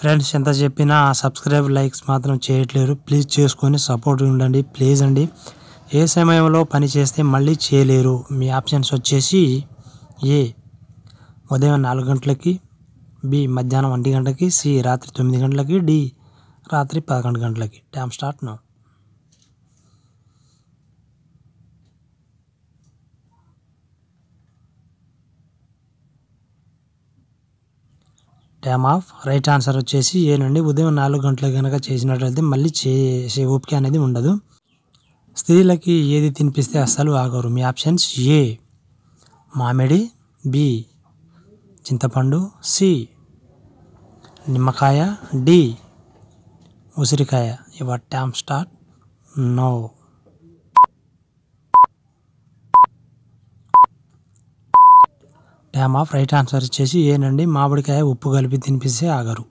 friends ఎంత చెప్పినా subscribe likes మాత్రం చేయట్లేరు ప్లీజ్ చేసుకొని సపోర్ట్ ఉండండి ప్లీజ్ అండి ఏ సమయంలో పని చేస్తే మళ్ళీ చేయలేరు మీ ఆప్షన్స్ వచ్చేసి ఏ ఉదయం నాలుగు గంటలకి బి మధ్యాహ్నం ఒంటి గంటకి సి రాత్రి తొమ్మిది గంటలకి డి రాత్రి పదకొండు గంటలకి time start now time of right answer వచ్చేసి ఏ నుండి ఉదయం నాలుగు గంటలకు కనుక చేసినట్లయితే మళ్ళీ చేసే ఓపిక అనేది ఉండదు స్త్రీలకి ఏది తినిపిస్తే అస్సలు ఆగరు మీ ఆప్షన్స్ ఏ మామిడి బి చింతపండు సి నిమ్మకాయ డి ఉసిరికాయ యువర్ ట్యామ్ స్టార్ట్ నో ఏమా ఫ్రై రైట్ ఆన్సర్ వచ్చేసి ఏనండి మామిడికాయ ఉప్పు కలిపి తినిపిస్తే ఆగరు